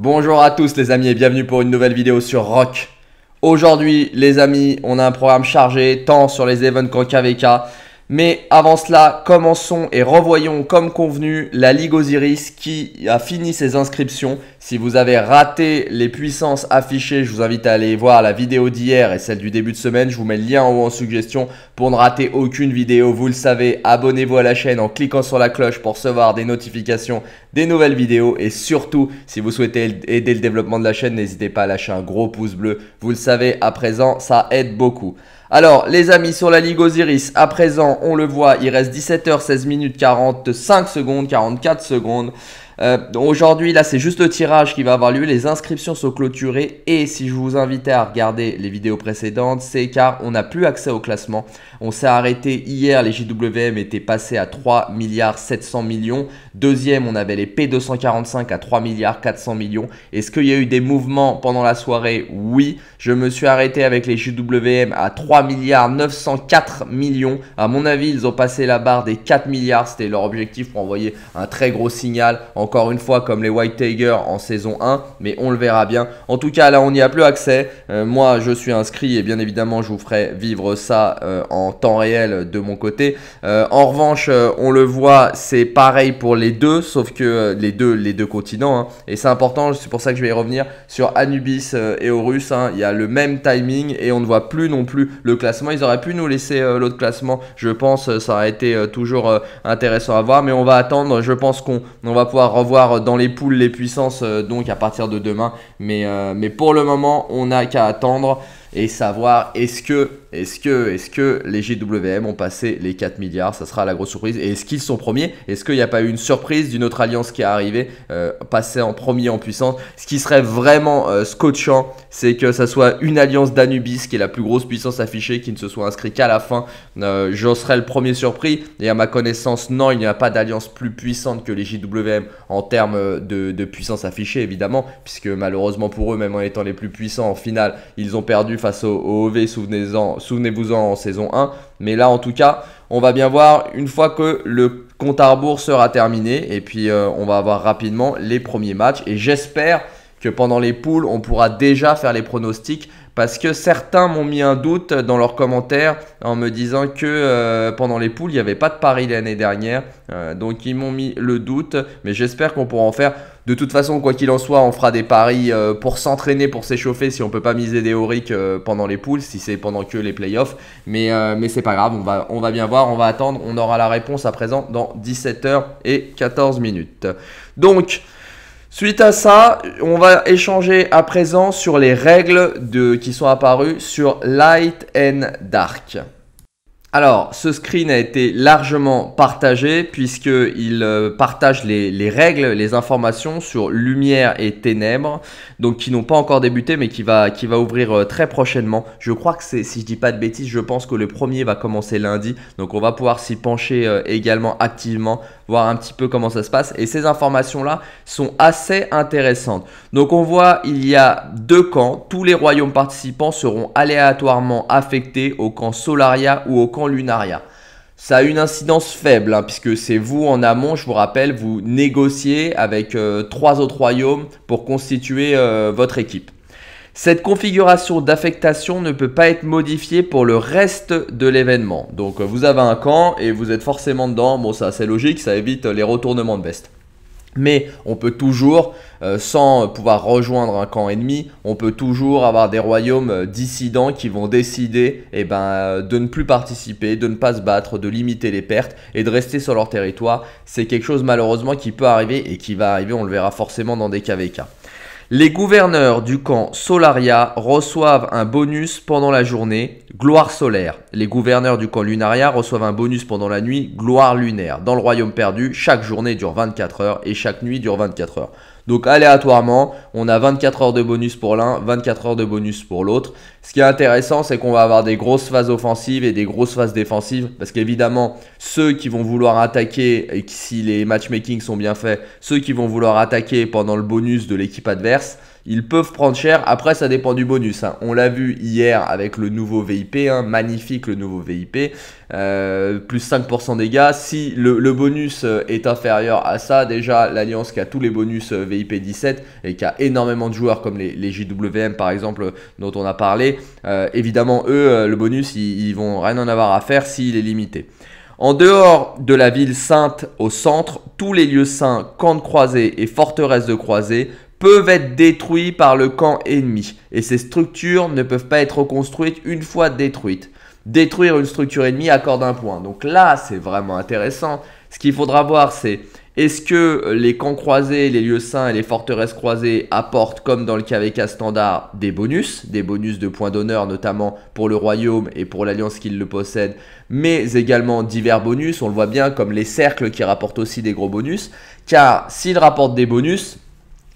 Bonjour à tous les amis et bienvenue pour une nouvelle vidéo sur Rock. Aujourd'hui les amis, on a un programme chargé tant sur les events qu'en KVK. Mais avant cela, commençons et revoyons comme convenu la Ligue Osiris qui a fini ses inscriptions. Si vous avez raté les puissances affichées, je vous invite à aller voir la vidéo d'hier et celle du début de semaine. Je vous mets le lien en haut en suggestion pour ne rater aucune vidéo. Vous le savez, abonnez-vous à la chaîne en cliquant sur la cloche pour recevoir des notifications des nouvelles vidéos. Et surtout, si vous souhaitez aider le développement de la chaîne, n'hésitez pas à lâcher un gros pouce bleu. Vous le savez, à présent, ça aide beaucoup. Alors, les amis, sur la Ligue Osiris, à présent, on le voit, il reste 17h16 minutes 45 secondes, 44 secondes. Euh, aujourd'hui, là, c'est juste le tirage qui va avoir lieu. Les inscriptions sont clôturées. Et si je vous invitais à regarder les vidéos précédentes, c'est car on n'a plus accès au classement. On s'est arrêté hier. Les JWM étaient passés à 3 milliards 700 millions. Deuxième, on avait les P245 à 3 milliards 400 millions. Est-ce qu'il y a eu des mouvements pendant la soirée Oui. Je me suis arrêté avec les JWM à 3 milliards 904 millions. À mon avis, ils ont passé la barre des 4 milliards. C'était leur objectif pour envoyer un très gros signal en encore une fois comme les White Tiger en saison 1, mais on le verra bien. En tout cas, là, on n'y a plus accès. Euh, moi, je suis inscrit et bien évidemment, je vous ferai vivre ça euh, en temps réel de mon côté. Euh, en revanche, on le voit, c'est pareil pour les deux, sauf que les deux, les deux continents. Hein. et c'est important, c'est pour ça que je vais y revenir sur Anubis et Horus. Hein. il y a le même timing et on ne voit plus non plus le classement. Ils auraient pu nous laisser l'autre classement, je pense. ça aurait été toujours intéressant à voir, mais on va attendre. Je pense qu'on on va pouvoir voir dans les poules les puissances euh, donc à partir de demain. Mais, euh, mais pour le moment, on n'a qu'à attendre et savoir est-ce que, est-ce que, est-ce que les JWM ont passé les 4 milliards Ça sera la grosse surprise. Et est-ce qu'ils sont premiers Est-ce qu'il n'y a pas eu une surprise d'une autre alliance qui est arrivée, euh, passée en premier en puissance Ce qui serait vraiment euh, scotchant, c'est que ça soit une alliance d'Anubis qui est la plus grosse puissance affichée, qui ne se soit inscrite qu'à la fin. Euh, j'en serais le premier surpris. Et à ma connaissance, non, il n'y a pas d'alliance plus puissante que les JWM en termes de puissance affichée, évidemment, puisque malheureusement pour eux, même en étant les plus puissants en finale, ils ont perdu face au, OV, souvenez souvenez-vous-en en saison 1. Mais là, en tout cas, on va bien voir une fois que le compte à rebours sera terminé. Et puis, euh, on va avoir rapidement les premiers matchs. Et j'espère que pendant les poules, on pourra déjà faire les pronostics parce que certains m'ont mis un doute dans leurs commentaires en me disant que euh, pendant les poules, il n'y avait pas de Paris l'année dernière. Euh, donc ils m'ont mis le doute, mais j'espère qu'on pourra en faire de toute façon, quoi qu'il en soit, on fera des paris euh, pour s'entraîner, pour s'échauffer si on peut pas miser des Auric euh, pendant les poules, si c'est pendant que les playoffs. Mais, euh, mais c'est pas grave, on va, on va bien voir, on va attendre. On aura la réponse à présent dans 17h et 14 minutes. Donc. Suite à ça, on va échanger à présent sur les règles de, qui sont apparues sur Light and Dark. Alors, ce screen a été largement partagé puisqu'il euh, partage les, règles, les informations sur lumière et ténèbres, donc qui n'ont pas encore débuté mais qui va, qui va ouvrir euh, très prochainement. Je crois que c'est, si je dis pas de bêtises, je pense que le premier va commencer lundi, donc on va pouvoir s'y pencher euh, également activement voir un petit peu comment ça se passe. Et ces informations-là sont assez intéressantes. Donc on voit, il y a deux camps. Tous les royaumes participants seront aléatoirement affectés au camp Solaria ou au camp Lunaria. Ça a une incidence faible, hein, puisque c'est vous en amont, je vous rappelle, vous négociez avec euh, trois autres royaumes pour constituer euh, votre équipe. Cette configuration d'affectation ne peut pas être modifiée pour le reste de l'événement. Donc euh, vous avez un camp et vous êtes forcément dedans. Bon ça c'est logique, ça évite euh, les retournements de veste. Mais on peut toujours, euh, sans pouvoir rejoindre un camp ennemi, on peut toujours avoir des royaumes dissidents qui vont décider eh ben, de ne plus participer, de ne pas se battre, de limiter les pertes et de rester sur leur territoire. C'est quelque chose malheureusement qui peut arriver et qui va arriver, on le verra forcément dans des KVK. Les gouverneurs du camp Solaria reçoivent un bonus pendant la journée, gloire solaire. Les gouverneurs du camp Lunaria reçoivent un bonus pendant la nuit, gloire lunaire. Dans le royaume perdu, chaque journée dure 24 heures et chaque nuit dure 24 heures. Donc aléatoirement, on a 24 heures de bonus pour l'un, 24 heures de bonus pour l'autre. Ce qui est intéressant, c'est qu'on va avoir des grosses phases offensives et des grosses phases défensives. Parce qu'évidemment, ceux qui vont vouloir attaquer, et si les matchmaking sont bien faits, ceux qui vont vouloir attaquer pendant le bonus de l'équipe adverse, ils peuvent prendre cher. Après, ça dépend du bonus. Hein. On l'a vu hier avec le nouveau VIP, hein. magnifique le nouveau VIP. Euh, plus 5% dégâts. Si le, bonus euh, est inférieur à ça, déjà l'Alliance qui a tous les bonus euh, VIP 17 et qui a énormément de joueurs comme les, JWM par exemple dont on a parlé, évidemment eux, le bonus, ils, vont rien en avoir à faire s'il est limité. En dehors de la ville sainte au centre, tous les lieux saints, camps de croisés et forteresses de croisés peuvent être détruits par le camp ennemi et ces structures ne peuvent pas être reconstruites une fois détruites. Détruire une structure ennemie accorde un point. Donc là, c'est vraiment intéressant. Ce qu'il faudra voir, c'est est-ce que les camps croisés, les lieux saints et les forteresses croisées apportent, comme dans le KVK standard, des bonus, des bonus de points d'honneur notamment pour le royaume et pour l'alliance qui le possède, mais également divers bonus, on le voit bien comme les cercles qui rapportent aussi des gros bonus, car s'ils rapportent des bonus,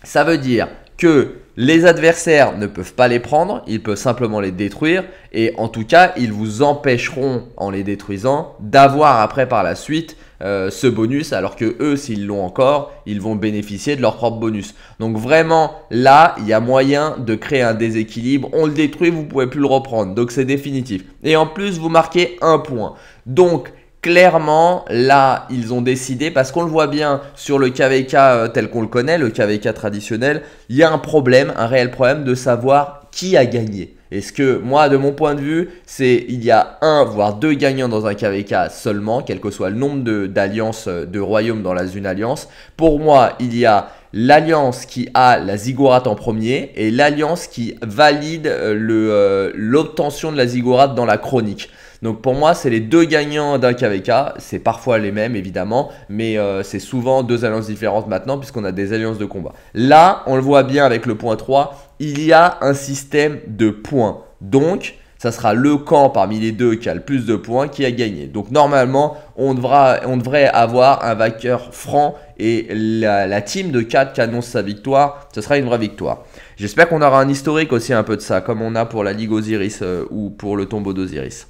ça veut dire que les adversaires ne peuvent pas les prendre, ils peuvent simplement les détruire, et en tout cas, ils vous empêcheront, en les détruisant, d'avoir après par la suite euh, ce bonus, alors que eux, s'ils l'ont encore, ils vont bénéficier de leur propre bonus. Donc vraiment, là, il y a moyen de créer un déséquilibre, on le détruit, vous ne pouvez plus le reprendre, donc c'est définitif. Et en plus, vous marquez un point. Donc, clairement, là, ils ont décidé, parce qu'on le voit bien sur le KVK euh, tel qu'on le connaît, le KVK traditionnel, il y a un problème, un réel problème de savoir qui a gagné. Est-ce que moi, de mon point de vue, c'est il y a un, voire deux gagnants dans un KVK seulement, quel que soit le nombre d'alliances euh, de, royaumes dans la une alliance. Pour moi, il y a l'alliance qui a la ziggurat en premier et l'alliance qui valide euh, l'obtention de la ziggurat dans la chronique. Donc pour moi, c'est les deux gagnants d'un KVK. C'est parfois les mêmes, évidemment, mais euh, c'est souvent deux alliances différentes maintenant, puisqu'on a des alliances de combat. Là, on le voit bien avec le point 3, il y a un système de points. Donc, ça sera le camp parmi les deux qui a le plus de points qui a gagné. Donc normalement, on, devra, on devrait avoir un vainqueur franc et la, team de 4 qui annonce sa victoire, ce sera une vraie victoire. J'espère qu'on aura un historique aussi un peu de ça, comme on a pour la Ligue Osiris euh, ou pour le tombeau d'Osiris.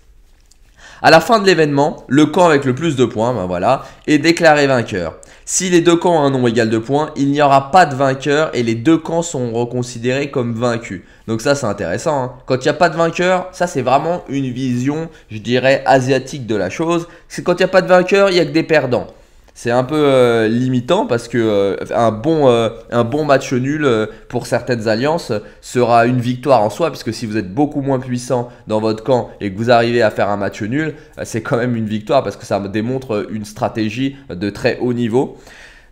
À la fin de l'événement, le camp avec le plus de points, ben voilà, est déclaré vainqueur. Si les deux camps ont un nombre égal de points, il n'y aura pas de vainqueur et les deux camps sont reconsidérés comme vaincus. Donc ça c'est intéressant. Hein. Quand il n'y a pas de vainqueur, ça c'est vraiment une vision, je dirais, asiatique de la chose. C'est quand il n'y a pas de vainqueur, il n'y a que des perdants c'est un peu euh, limitant parce que euh, un, bon, euh, un bon match nul pour certaines alliances sera une victoire en soi, puisque si vous êtes beaucoup moins puissant dans votre camp et que vous arrivez à faire un match nul, c'est quand même une victoire parce que ça démontre une stratégie de très haut niveau.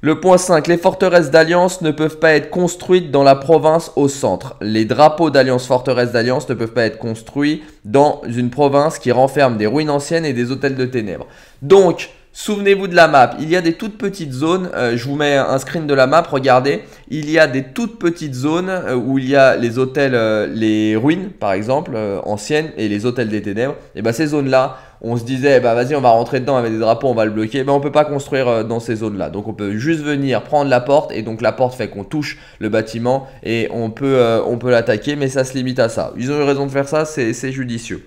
Le point 5, les forteresses d'alliance ne peuvent pas être construites dans la province au centre. Les drapeaux d'alliance forteresses d'alliance ne peuvent pas être construits dans une province qui renferme des ruines anciennes et des hôtels de ténèbres. Donc, Souvenez-vous de la map, il y a des toutes petites zones, euh, je vous mets un screen de la map, regardez, il y a des toutes petites zones euh, où il y a les hôtels, euh, les ruines par exemple, anciennes, et les hôtels des ténèbres, et bien bah, ces zones-là, on se disait, bah vas-y on va rentrer dedans avec des drapeaux, on va le bloquer, mais on on peut pas construire dans ces zones-là, donc on peut juste venir prendre la porte, et donc la porte fait qu'on touche le bâtiment, et on peut, on peut l'attaquer, mais ça se limite à ça. Ils ont eu raison de faire ça, c'est judicieux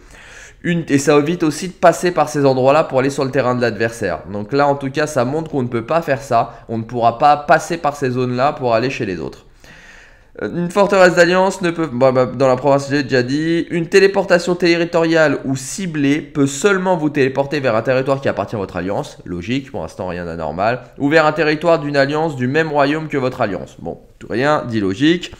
et ça évite aussi de passer par ces endroits-là pour aller sur le terrain de l'adversaire. Donc là, en tout cas, ça montre qu'on ne peut pas faire ça. On ne pourra pas passer par ces zones-là pour aller chez les autres. Euh, une forteresse d'alliance ne peut, bah, bah, dans la province j'ai déjà dit, une téléportation territoriale ou ciblée peut seulement vous téléporter vers un territoire qui appartient à votre alliance, logique, pour l'instant rien d'anormal, ou vers un territoire d'une alliance du même royaume que votre alliance. Bon, tout rien dit logique.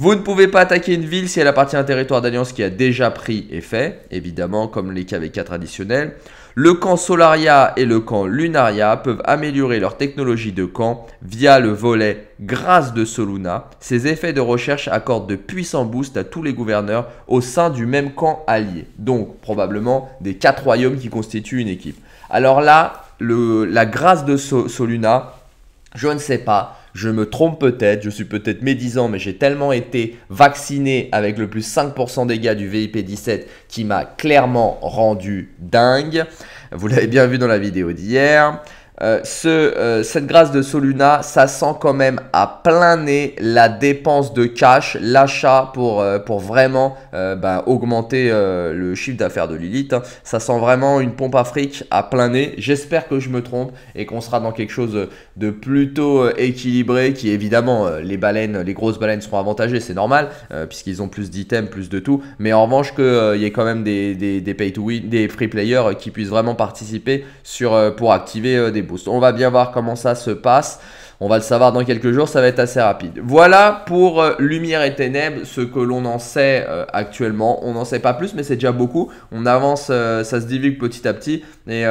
Vous ne pouvez pas attaquer une ville si elle appartient à un territoire d'alliance qui a déjà pris effet, évidemment, comme les KvK traditionnels. Le camp Solaria et le camp Lunaria peuvent améliorer leur technologie de camp via le volet Grâce de Soluna. Ces effets de recherche accordent de puissants boosts à tous les gouverneurs au sein du même camp allié. Donc probablement des quatre royaumes qui constituent une équipe. Alors là, la grâce de Soluna, je ne sais pas. Je me trompe peut-être, je suis peut-être médisant, mais j'ai tellement été vacciné avec le plus 5% des gars du VIP17 qui m'a clairement rendu dingue. Vous l'avez bien vu dans la vidéo d'hier. Euh, ce, euh, cette grâce de Soluna, ça sent quand même à plein nez la dépense de cash, l'achat pour, euh, pour vraiment bah, augmenter le chiffre d'affaires de Lilith. Hein. Ça sent vraiment une pompe à fric à plein nez. J'espère que je me trompe et qu'on sera dans quelque chose de plutôt équilibré qui évidemment les baleines, les grosses baleines seront avantagées, c'est normal, puisqu'ils ont plus d'items, plus de tout. Mais en revanche qu'il y ait quand même des, des, pay to win, des free players qui puissent vraiment participer sur, pour activer des on va bien voir comment ça se passe. On va le savoir dans quelques jours, ça va être assez rapide. Voilà pour euh, Lumière et Ténèbres, ce que l'on en sait euh, actuellement. On n'en sait pas plus, mais c'est déjà beaucoup. On avance, euh, ça se divulgue petit à petit, et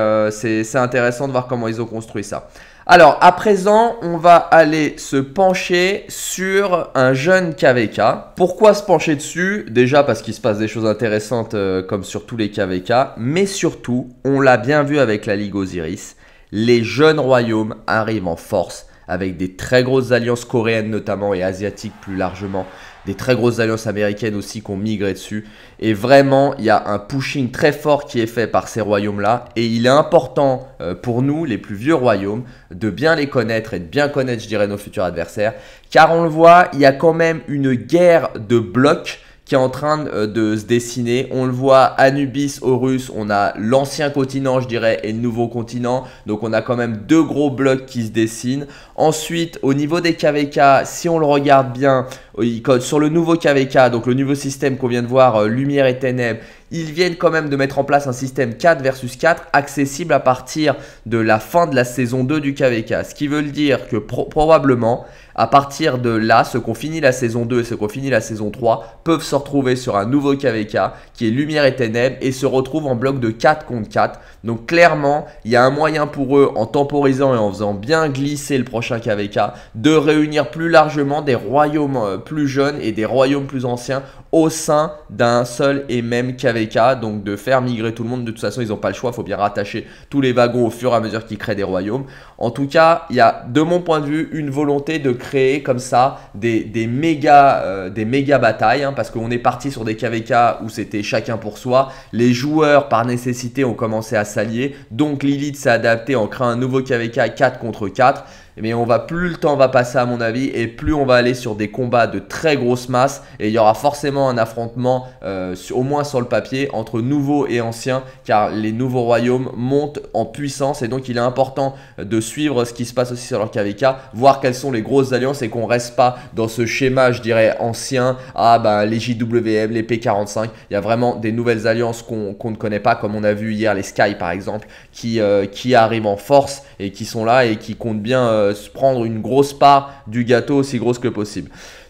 c'est intéressant de voir comment ils ont construit ça. Alors, à présent, on va aller se pencher sur un jeune KVK. Pourquoi se pencher dessus Déjà parce qu'il se passe des choses intéressantes comme sur tous les KVK, mais surtout, on l'a bien vu avec la Ligue Osiris, les jeunes royaumes arrivent en force avec des très grosses alliances coréennes notamment et asiatiques plus largement, des très grosses alliances américaines aussi qui ont migré dessus. Et vraiment, il y a un pushing très fort qui est fait par ces royaumes-là. Et il est important euh, pour nous, les plus vieux royaumes, de bien les connaître et de bien connaître, je dirais, nos futurs adversaires. Car on le voit, il y a quand même une guerre de blocs qui est en train euh, de se dessiner. On le voit, Anubis, Horus, on a l'ancien continent, je dirais, et le nouveau continent. Donc on a quand même deux gros blocs qui se dessinent. Ensuite, au niveau des KVK, si on le regarde bien, euh, sur le nouveau KVK, donc le nouveau système qu'on vient de voir, euh, lumière et ténèbres, ils viennent quand même de mettre en place un système 4 versus 4 accessible à partir de la fin de la saison 2 du KVK. Ce qui veut dire que probablement à partir de là, ceux qui ont fini la saison 2 et ceux qui ont fini la saison 3 peuvent se retrouver sur un nouveau KVK qui est Lumière et Ténèbres et se retrouvent en bloc de 4 contre 4. Donc clairement, il y a un moyen pour eux, en temporisant et en faisant bien glisser le prochain KVK, de réunir plus largement des royaumes euh, plus jeunes et des royaumes plus anciens au sein d'un seul et même KVK. Donc de faire migrer tout le monde, de toute façon, ils n'ont pas le choix, il faut bien rattacher tous les wagons au fur et à mesure qu'ils créent des royaumes. En tout cas, il y a, de mon point de vue, une volonté de créer créer comme ça des, des méga, euh, des méga batailles, hein, parce qu'on est parti sur des KVK où c'était chacun pour soi. Les joueurs, par nécessité, ont commencé à s'allier. Donc Lilith s'est adapté en créant un nouveau KVK 4 contre 4 mais eh on va plus le temps va passer à mon avis et plus on va aller sur des combats de très grosse masse et il y aura forcément un affrontement euh, au moins sur le papier entre nouveaux et anciens car les nouveaux royaumes montent en puissance et donc il est important de suivre ce qui se passe aussi sur leur KVK, voir quelles sont les grosses alliances et qu'on reste pas dans ce schéma je dirais ancien à ah, ben, les JWM, les P45, il y a vraiment des nouvelles alliances qu'on ne connaît pas comme on a vu hier les Sky par exemple qui, euh, qui arrivent en force et qui sont là et qui comptent bien euh, euh, prendre une grosse part du gâteau aussi grosse que possible.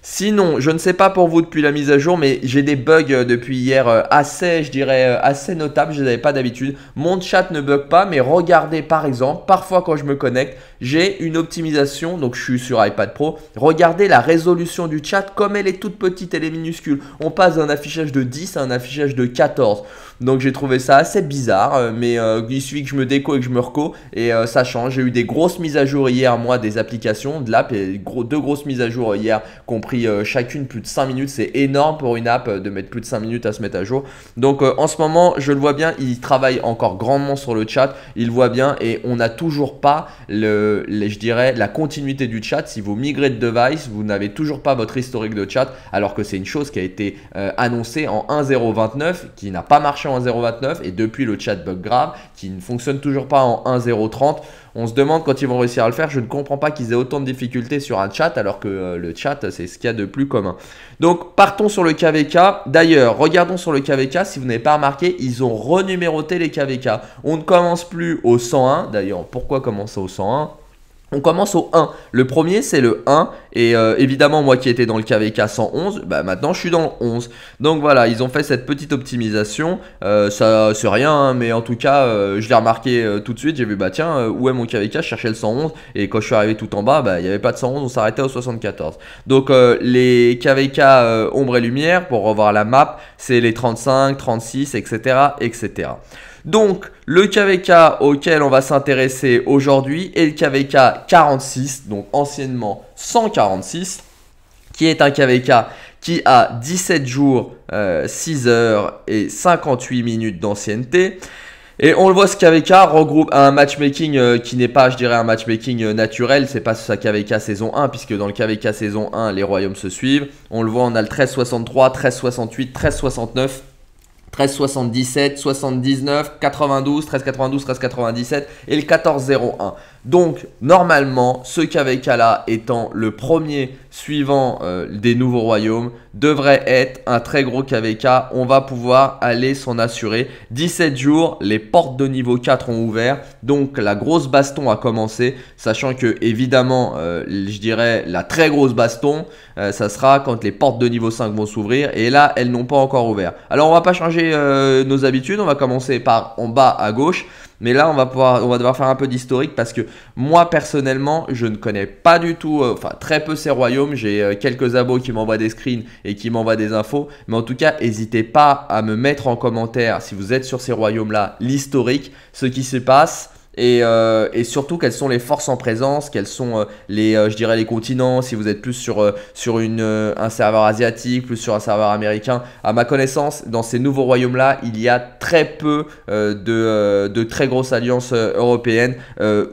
Sinon, je ne sais pas pour vous depuis la mise à jour, mais j'ai des bugs euh, depuis hier euh, assez, je dirais, euh, assez notables. Je n'avais pas d'habitude. Mon chat ne bug pas, mais regardez par exemple, parfois quand je me connecte, j'ai une optimisation. Donc je suis sur iPad Pro. Regardez la résolution du chat, comme elle est toute petite, elle est minuscule. On passe d'un affichage de 10 à un affichage de 14. Donc j'ai trouvé ça assez bizarre, mais il suffit que je me déco et que je me reco et ça change. J'ai eu des grosses mises à jour hier, moi, des applications, de l'app, et deux grosses mises à jour hier, compris euh, chacune plus de 5 minutes. C'est énorme pour une app euh, de mettre plus de 5 minutes à se mettre à jour. Donc euh, en ce moment, je le vois bien, il travaille encore grandement sur le chat. Il voit bien et on n'a toujours pas, le, je dirais, la continuité du chat. Si vous migrez de device, vous n'avez toujours pas votre historique de chat alors que c'est une chose qui a été annoncée en 1.0.29 qui n'a pas marché en 1.0.29 et depuis le chat bug grave qui ne fonctionne toujours pas en 1.0.30. On se demande quand ils vont réussir à le faire. Je ne comprends pas qu'ils aient autant de difficultés sur un chat alors que euh, le chat, c'est ce qu'il y a de plus commun. Donc, partons sur le KVK. D'ailleurs, regardons sur le KVK. Si vous n'avez pas remarqué, ils ont renuméroté les KVK. On ne commence plus au 101. D'ailleurs, pourquoi commencer au 101 on commence au 1. Le premier, c'est le 1. Et euh, évidemment, moi qui étais dans le KVK 111, bah maintenant je suis dans le 11. Donc voilà, ils ont fait cette petite optimisation. Euh, ça, c'est rien, hein, mais en tout cas, euh, je l'ai remarqué tout de suite. J'ai vu, bah tiens, où est mon KVK Je cherchais le 111. Et quand je suis arrivé tout en bas, bah il n'y avait pas de 111, on s'arrêtait au 74. Donc les KVK ombre et lumière, pour revoir la map, c'est les 35, 36, etc. etc. Donc le KVK auquel on va s'intéresser aujourd'hui est le KVK 46, donc anciennement 146, qui est un KVK qui a 17 jours, 6 euh, heures et 58 minutes d'ancienneté. Et on le voit, ce KVK regroupe un matchmaking euh, qui n'est pas, je dirais, un matchmaking euh, naturel. C'est pas sa KVK saison 1, puisque dans le KVK saison 1, les royaumes se suivent. On le voit, on a le 1363, 1368, 1369 13,77, 79, 92, 13,92, 13,97 et le 14,01. Donc, normalement, ce là étant le premier suivant euh, des nouveaux royaumes, devrait être un très gros KVK. On va pouvoir aller s'en assurer. 17 jours, les portes de niveau 4 ont ouvert. Donc, la grosse baston a commencé. Sachant que, évidemment, euh, je dirais la très grosse baston, euh, ça sera quand les portes de niveau 5 vont s'ouvrir. Et là, elles n'ont pas encore ouvert. Alors, on va pas changer nos habitudes. On va commencer par en bas à gauche. Mais là, on va, pouvoir, on va devoir faire un peu d'historique parce que moi, personnellement, je ne connais pas du tout, euh, enfin très peu ces royaumes. J'ai euh, quelques abos qui m'envoient des screens et qui m'envoient des infos. Mais en tout cas, n'hésitez pas à me mettre en commentaire, si vous êtes sur ces royaumes-là, l'historique, ce qui se passe. Euh, et, surtout quelles sont les forces en présence, quels sont euh, les, euh, je dirais les continents, si vous êtes plus sur, sur un serveur asiatique, plus sur un serveur américain. À ma connaissance, dans ces nouveaux royaumes-là, il y a très peu de, de, très grosses alliances européennes,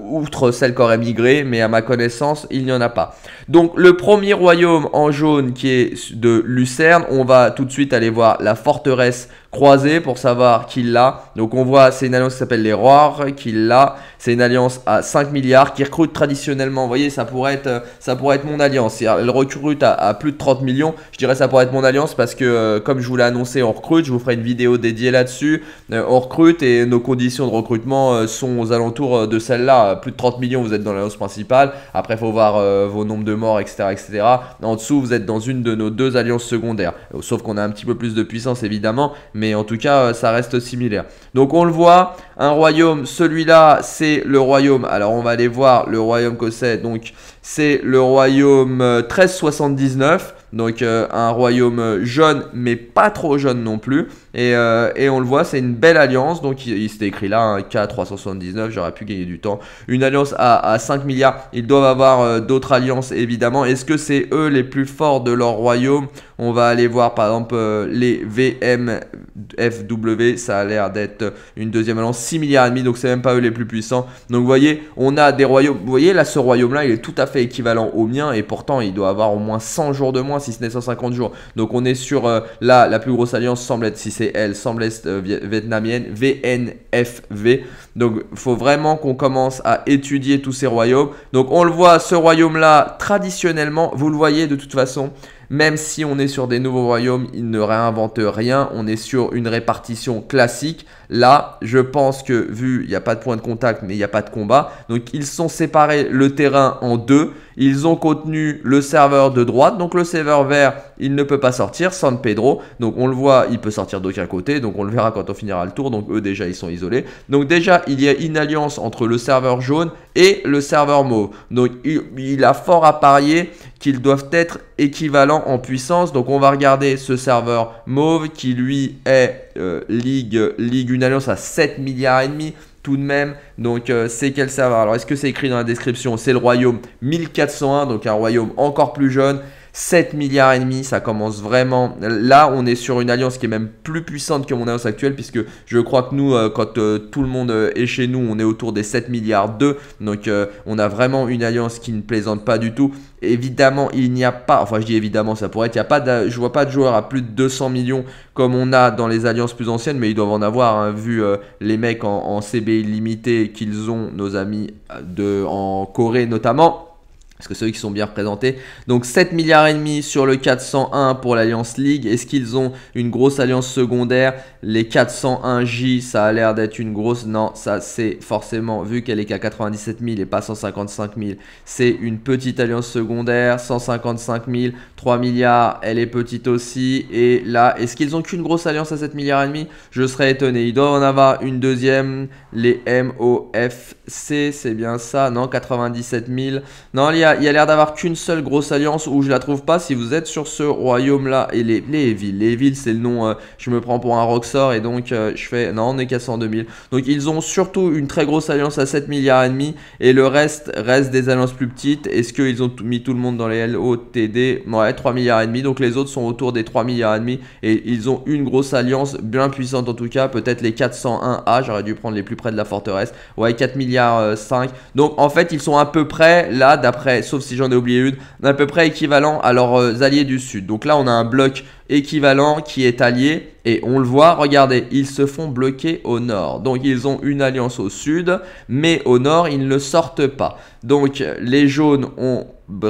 outre celles qu'aurait migré, mais à ma connaissance, il n'y en a pas. Donc le premier royaume en jaune qui est de Lucerne, on va tout de suite aller voir la forteresse croisé pour savoir qui l'a. Donc on voit, c'est une alliance qui s'appelle les Roars qui l'a. C'est une alliance à 5 milliards qui recrute traditionnellement. Vous voyez, ça pourrait être, ça pourrait être mon alliance. Elle recrute à, plus de 30 millions. Je dirais ça pourrait être mon alliance parce que, euh, comme je vous l'ai annoncé, on recrute. Je vous ferai une vidéo dédiée là-dessus. Euh, on recrute et nos conditions de recrutement euh, sont aux alentours de celle-là. Plus de 30 millions, vous êtes dans l'alliance principale. Après, il faut voir vos nombres de morts, etc., etc. En dessous, vous êtes dans une de nos deux alliances secondaires. Sauf qu'on a un petit peu plus de puissance, évidemment. Mais mais en tout cas, euh, ça reste similaire. Donc on le voit, un royaume, celui-là, c'est le royaume. Alors on va aller voir le royaume cossais donc c'est le royaume 1379. Euh, donc euh, un royaume jeune, mais pas trop jeune non plus. Euh, et, on le voit, c'est une belle alliance. Donc il, s'était écrit là, un hein, K379, j'aurais pu gagner du temps. Une alliance à, 5 milliards. Ils doivent avoir euh, d'autres alliances, évidemment. Est-ce que c'est eux les plus forts de leur royaume On va aller voir, par exemple, euh, les VMFW. Ça a l'air d'être une deuxième alliance, 6 milliards et demi. Donc c'est même pas eux les plus puissants. Donc vous voyez, on a des royaumes. Vous voyez, là, ce royaume-là, il est tout à fait équivalent au mien. Et pourtant, il doit avoir au moins 100 jours de moins, si ce n'est 150 jours. Donc on est sur, là, la plus grosse alliance semble être si c'est elle semble euh, vietnamienne, VNFV. Donc il faut vraiment qu'on commence à étudier tous ces royaumes. Donc on le voit, ce royaume-là, traditionnellement, vous le voyez de toute façon, même si on est sur des nouveaux royaumes, ils ne réinventent rien, on est sur une répartition classique. Là, je pense que vu il n'y a pas de point de contact, mais il n'y a pas de combat, donc ils sont séparés le terrain en deux. Ils ont contenu le serveur de droite, donc le serveur vert, il ne peut pas sortir, San Pedro. Donc on le voit, il peut sortir d'aucun côté, donc on le verra quand on finira le tour. Donc eux déjà, ils sont isolés. Donc déjà, il y a une alliance entre le serveur jaune et le serveur mauve. Donc il, a fort à parier qu'ils doivent être équivalents en puissance. Donc on va regarder ce serveur mauve qui lui est euh, Ligue, Ligue une alliance à 7 milliards et demi tout de même. Donc euh, c'est quel serveur Alors est-ce que c'est écrit dans la description C'est le royaume 1401, donc un royaume encore plus jeune. 7 milliards et demi, ça commence vraiment. Là, on est sur une alliance qui est même plus puissante que mon alliance actuelle, puisque je crois que nous, euh, quand euh, tout le monde euh, est chez nous, on est autour des 7 milliards 2. Donc, on a vraiment une alliance qui ne plaisante pas du tout. Évidemment, il n'y a pas, enfin je dis évidemment, ça pourrait être, il y a pas de, je vois pas de joueurs à plus de 200 millions comme on a dans les alliances plus anciennes, mais ils doivent en avoir, hein, vu les mecs en, CB CBI limité qu'ils ont, nos amis de, en Corée notamment. Parce que ceux qui sont bien représentés. Donc 7 milliards et demi sur le 401 pour l'Alliance League. Est-ce qu'ils ont une grosse alliance secondaire Les 401J, ça a l'air d'être une grosse. Non, ça c'est forcément, vu qu'elle est qu'à 97 000 et pas 155 000, c'est une petite alliance secondaire. 155 000, 3 milliards, elle est petite aussi. Et là, est-ce qu'ils ont qu'une grosse alliance à 7 milliards et demi Je serais étonné. Il doit en avoir une deuxième. Les MOFC, c'est bien ça. Non, 97 000. Non, il y a, l'air d'avoir qu'une seule grosse alliance où je la trouve pas. Si vous êtes sur ce royaume-là, et les, villes, les villes, c'est le nom. Euh, je me prends pour un Roxor et donc euh, je fais. Non, on est qu'à 102 000. Donc ils ont surtout une très grosse alliance à 7 milliards et demi. Et le reste reste des alliances plus petites. Est-ce qu'ils ont mis tout le monde dans les LOTD Ouais, 3 milliards et demi. Donc les autres sont autour des 3 milliards et demi et ils ont une grosse alliance bien puissante en tout cas, peut-être les 401A, j'aurais dû prendre les plus près de la forteresse. Ouais, 4 milliards 5. Euh, donc en fait, ils sont à peu près là d'après sauf si j'en ai oublié une, à peu près équivalent à leurs euh, alliés du sud. Donc là, on a un bloc équivalent qui est allié. Et on le voit, regardez, ils se font bloquer au nord. Donc ils ont une alliance au sud, mais au nord, ils ne sortent pas. Donc les jaunes ont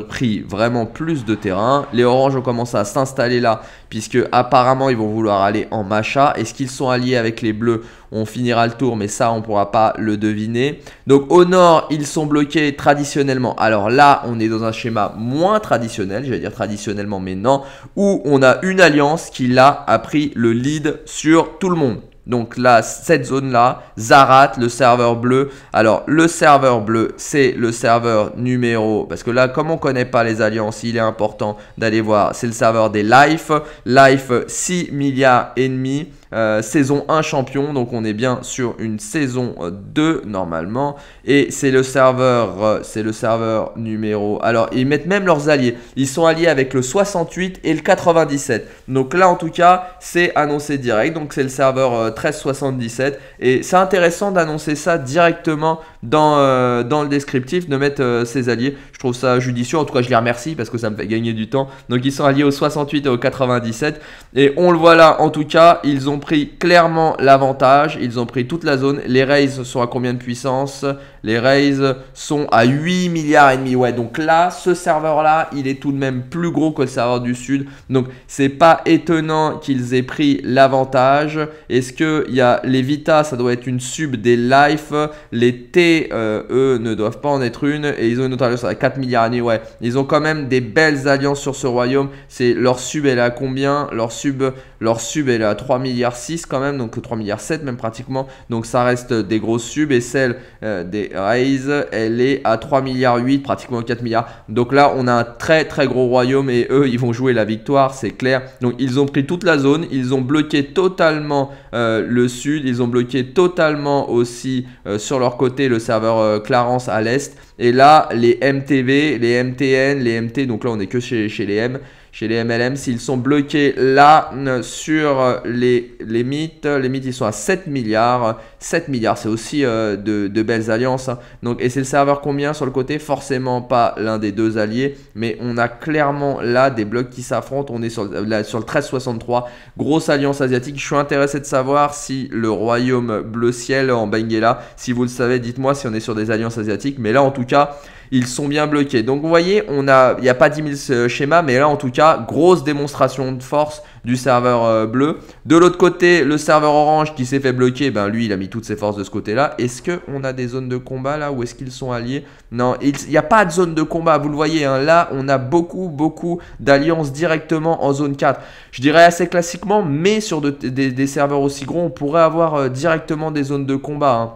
pris vraiment plus de terrain. Les oranges ont commencé à s'installer là puisque apparemment ils vont vouloir aller en Macha. Est-ce qu'ils sont alliés avec les Bleus On finira le tour, mais ça on ne pourra pas le deviner. Donc au nord, ils sont bloqués traditionnellement. Alors là, on est dans un schéma moins traditionnel, vais dire traditionnellement, mais non, où on a une alliance qui là a pris le lead sur tout le monde. Donc là, cette zone-là, Zarat, le serveur bleu. Alors, le serveur bleu, c'est le serveur numéro. Parce que là, comme on ne connaît pas les alliances, il est important d'aller voir. C'est le serveur des Life. Life, 6 milliards et demi. Euh, saison 1 champion, donc on est bien sur une saison 2 euh, normalement. Et c'est le serveur, euh, c'est le serveur numéro. Alors ils mettent même leurs alliés. Ils sont alliés avec le 68 et le 97. Donc là en tout cas, c'est annoncé direct. Donc c'est le serveur 1377. Et c'est intéressant d'annoncer ça directement dans, dans le descriptif, de mettre ses alliés. Je trouve ça judicieux. En tout cas, je les remercie parce que ça me fait gagner du temps. Donc ils sont alliés au 68 et au 97. Et on le voit là, en tout cas, ils ont pris clairement l'avantage. Ils ont pris toute la zone. Les Rays sont à combien de puissance les Rays sont à 8 milliards et demi. Ouais, donc là, ce serveur-là, il est tout de même plus gros que le serveur du Sud. Donc c'est pas étonnant qu'ils aient pris l'avantage. Est-ce que y a les Vita, ça doit être une sub des Life. Les T, euh, eux, ne doivent pas en être une. Et ils ont une autre alliance à 4 milliards et demi. Ouais, ils ont quand même des belles alliances sur ce royaume. C'est leur sub, elle est à combien Leur sub, leur sub, elle est à 3 milliards 6 quand même. Donc 3 milliards 7 même pratiquement. Donc ça reste des grosses subs et celle euh, des Rise, elle est à 3 milliards 8, pratiquement 4 milliards. Donc là, on a un très très gros royaume et eux, ils vont jouer la victoire, c'est clair. Donc ils ont pris toute la zone, ils ont bloqué totalement euh, le sud, ils ont bloqué totalement aussi euh, sur leur côté le serveur euh, Clarence à l'est. Et là, les MTV, les MTN, les MT, donc là on est que chez, chez les M, chez les MLM. S'ils sont bloqués là euh, sur euh, les limites, les limites ils sont à 7 milliards. 7 milliards, c'est aussi euh, de, belles alliances. Hein. Donc, et c'est le serveur combien sur le côté Forcément pas l'un des deux alliés, mais on a clairement là des blocs qui s'affrontent. On est sur, sur le 1363, grosse alliance asiatique. Je suis intéressé de savoir si le royaume bleu ciel en Benguela, si vous le savez, dites-moi si on est sur des alliances asiatiques. Mais là, en tout cas, ils sont bien bloqués. Donc vous voyez, on il n'y a pas 10 000 euh, schémas, mais là en tout cas, grosse démonstration de force du serveur euh, bleu. De l'autre côté, le serveur orange qui s'est fait bloquer, ben lui, il a mis toutes ses forces de ce côté-là. Est-ce qu'on a des zones de combat là où est-ce qu'ils sont alliés Non, il n'y a pas de zone de combat, vous le voyez. Hein. là, on a beaucoup, beaucoup d'alliances directement en zone 4. Je dirais assez classiquement, mais sur des, serveurs aussi gros, on pourrait avoir euh, directement des zones de combat. Hein.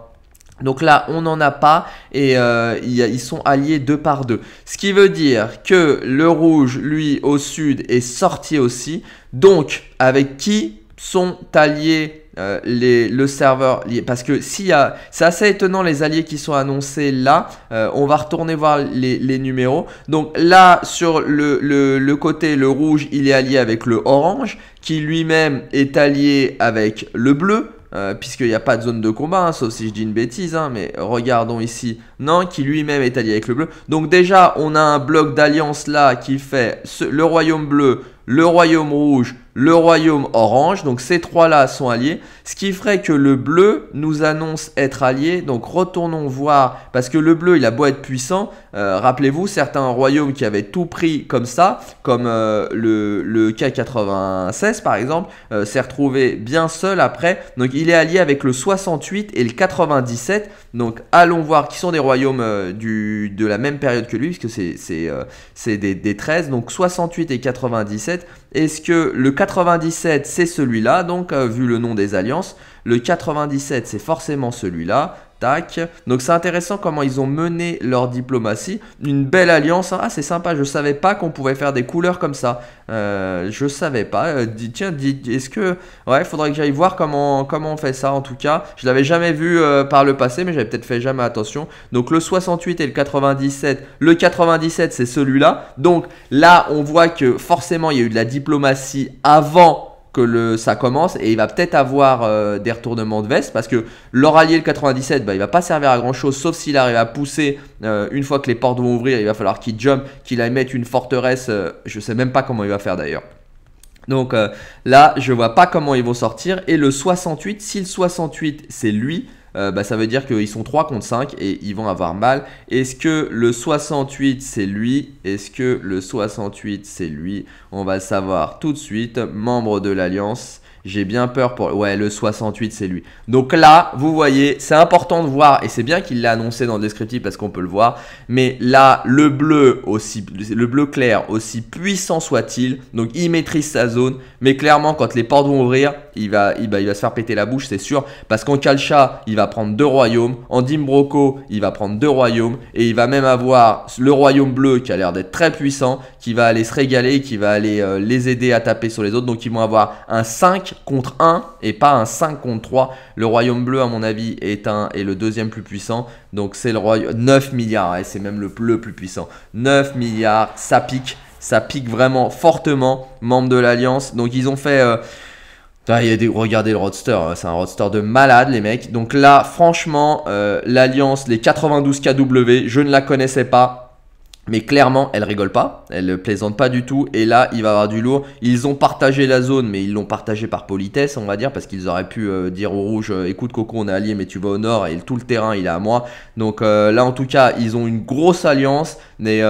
Donc là, on n'en a pas et euh, ils sont alliés deux par deux. Ce qui veut dire que le rouge, lui, au sud, est sorti aussi. Donc, avec qui sont alliés euh, les, le serveur Parce que y a... C'est assez étonnant les alliés qui sont annoncés là. Euh, on va retourner voir les, numéros. Donc là, sur le côté, le rouge, il est allié avec le orange, qui lui-même est allié avec le bleu euh, puisqu'il n'y a pas de zone de combat, hein, sauf si je dis une bêtise, hein, mais regardons ici Non, qui lui-même est allié avec le bleu. Donc déjà, on a un bloc d'alliance là qui fait le royaume bleu, le royaume rouge, le royaume orange. Donc ces trois-là sont alliés. Ce qui ferait que le bleu nous annonce être allié. Donc retournons voir, parce que le bleu, il a beau être puissant. Euh, rappelez-vous, certains royaumes qui avaient tout pris comme ça, comme euh, le, le K96 par exemple, euh, s'est retrouvé bien seul après. Donc il est allié avec le 68 et le 97. Donc allons voir qui sont des royaumes du, de la même période que lui, puisque c'est des, des 13. Donc 68 et 97. Est-ce que le 97 c'est celui-là Donc euh, vu le nom des alliances, le 97 c'est forcément celui-là. Tac. Donc c'est intéressant comment ils ont mené leur diplomatie. Une belle alliance. Hein. Ah c'est sympa, je savais pas qu'on pouvait faire des couleurs comme ça. Euh, je savais pas. Euh, tiens, est-ce que... Ouais, il faudrait que j'aille voir comment, comment on fait ça en tout cas. Je l'avais jamais vu euh, par le passé, mais j'avais peut-être fait jamais attention. Donc le 68 et le 97. Le 97 c'est celui-là. Donc là on voit que forcément il y a eu de la diplomatie avant que le, ça commence et il va peut-être avoir euh, des retournements de veste parce que l'oralier le 97 bah, il va pas servir à grand chose sauf s'il arrive à pousser euh, une fois que les portes vont ouvrir il va falloir qu'il jump qu'il aille mettre une forteresse euh, je sais même pas comment il va faire d'ailleurs donc là je vois pas comment ils vont sortir et le 68 si le 68 c'est lui euh, bah, ça veut dire qu'ils sont 3 contre 5 et ils vont avoir mal. Est-ce que le 68 c'est lui Est-ce que le 68 c'est lui On va savoir tout de suite. Membre de l'alliance, j'ai bien peur pour. Ouais, le 68, c'est lui. Donc là, vous voyez, c'est important de voir, et c'est bien qu'il l'a annoncé dans le descriptif parce qu'on peut le voir. Mais là, le bleu, aussi, le bleu clair, aussi puissant soit-il, donc il maîtrise sa zone. Mais clairement, quand les portes vont ouvrir, il va, il, il va se faire péter la bouche, c'est sûr. Parce qu'en Kalcha, il va prendre deux royaumes. En Dimbroco, il va prendre deux royaumes. Et il va même avoir le royaume bleu qui a l'air d'être très puissant, qui va aller se régaler, qui va aller euh, les aider à taper sur les autres. Donc ils vont avoir un 5 contre 1 et pas un 5 contre 3. Le royaume bleu, à mon avis, est, un, et le deuxième plus puissant. Donc c'est le royaume. 9 milliards, et c'est même le, plus puissant. 9 milliards, ça pique. Ça pique vraiment fortement, membre de l'Alliance. Donc ils ont fait. Euh, ah, regardez le roadster, hein, c'est un roadster de malade les mecs. Donc là, franchement, euh, l'alliance, les 92 KW, je ne la connaissais pas. Mais clairement, elle rigole pas, elle plaisante pas du tout. Et là, il va avoir du lourd. Ils ont partagé la zone, mais ils l'ont partagé par politesse, on va dire, parce qu'ils auraient pu euh, dire au rouge euh, écoute, Coco, on est allié, mais tu vas au nord et tout le terrain il est à moi. Donc euh, là, en tout cas, ils ont une grosse alliance, mais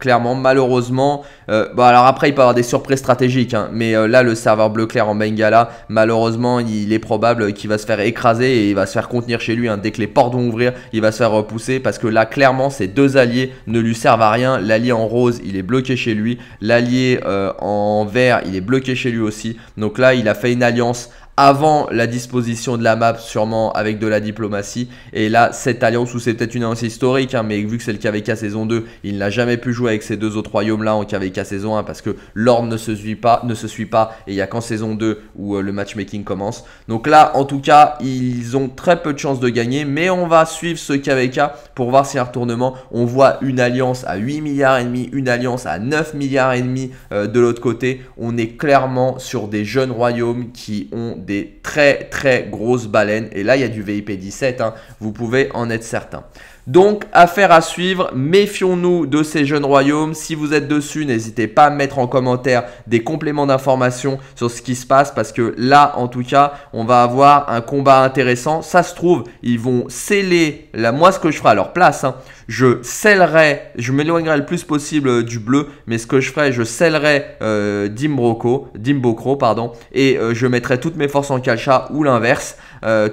clairement, malheureusement, bon, alors après, il peut y avoir des surprises stratégiques, hein, mais là, le serveur bleu clair en Bengala, malheureusement, il est probable qu'il va se faire écraser et il va se faire contenir chez lui. Hein. dès que les portes vont ouvrir, il va se faire repousser parce que là, clairement, ces deux alliés ne lui servent à L'allié en rose, il est bloqué chez lui. L'allié euh, en vert, il est bloqué chez lui aussi. Donc là, il a fait une alliance avant la disposition de la map, sûrement avec de la diplomatie. Et là, cette alliance, où c'est peut-être une alliance historique, hein, mais vu que c'est le KVK saison 2, il n'a jamais pu jouer avec ces deux autres royaumes-là en KVK saison 1 parce que l'ordre ne se suit pas, ne se suit pas et il n'y a qu'en saison 2 où euh, le matchmaking commence. Donc là, en tout cas, ils ont très peu de chances de gagner, mais on va suivre ce KVK pour voir si un retournement, on voit une alliance à 8 milliards et demi, une alliance à 9 milliards et demi euh, de l'autre côté. On est clairement sur des jeunes royaumes qui ont des très très grosses baleines. Et là, il y a du VIP 17, hein. vous pouvez en être certain. Donc, affaire à suivre, méfions-nous de ces jeunes royaumes. Si vous êtes dessus, n'hésitez pas à mettre en commentaire des compléments d'information sur ce qui se passe parce que là, en tout cas, on va avoir un combat intéressant. Ça se trouve, ils vont sceller, la... moi ce que je ferai à leur place, hein, je scellerai, je m'éloignerai le plus possible euh, du bleu, mais ce que je ferai, je scellerai euh, Dimbocro, pardon, et euh, je mettrai toutes mes forces en calcha ou l'inverse,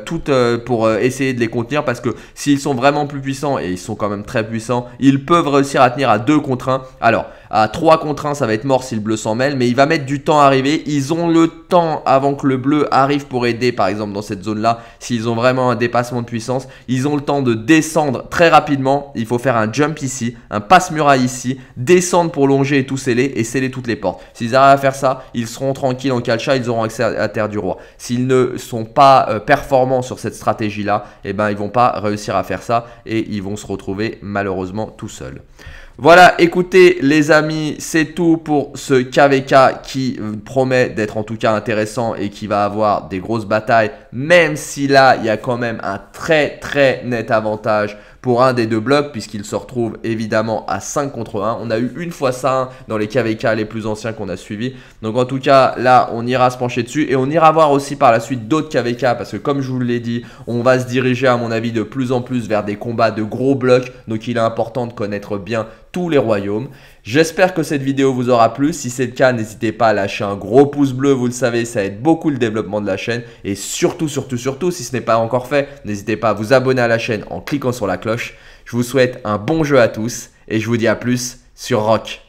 toutes pour essayer de les contenir, parce que s'ils sont vraiment plus puissants, et ils sont quand même très puissants, ils peuvent réussir à tenir à 2 contre 1. Alors, à 3 contre 1, ça va être mort si le bleu s'en mêle, mais il va mettre du temps à arriver. Ils ont le temps avant que le bleu arrive pour aider, par exemple, dans cette zone-là. S'ils ont vraiment un dépassement de puissance, ils ont le temps de descendre très rapidement. Il faut faire un jump ici, un passe-muraille ici, descendre pour longer et tout sceller et sceller toutes les portes. S'ils arrivent à faire ça, ils seront tranquilles en calcha, ils auront accès à, Terre du Roi. S'ils ne sont pas euh, performants sur cette stratégie-là, eh ben, ils vont pas réussir à faire ça et ils vont se retrouver malheureusement tout seuls. Voilà, écoutez les amis, c'est tout pour ce KVK qui promet d'être en tout cas intéressant et qui va avoir des grosses batailles, même si là, il y a quand même un très très net avantage pour un des deux blocs puisqu'il se retrouve évidemment à 5 contre 1. On a eu une fois ça dans les KVK les plus anciens qu'on a suivis. Donc en tout cas, là, on ira se pencher dessus et on ira voir aussi par la suite d'autres KVK parce que comme je vous l'ai dit, on va se diriger à mon avis de plus en plus vers des combats de gros blocs. Donc il est important de connaître bien tous les royaumes. J'espère que cette vidéo vous aura plu. Si c'est le cas, n'hésitez pas à lâcher un gros pouce bleu. Vous le savez, ça aide beaucoup le développement de la chaîne. Et surtout, surtout, surtout, si ce n'est pas encore fait, n'hésitez pas à vous abonner à la chaîne en cliquant sur la cloche. Je vous souhaite un bon jeu à tous et je vous dis à plus sur Rock.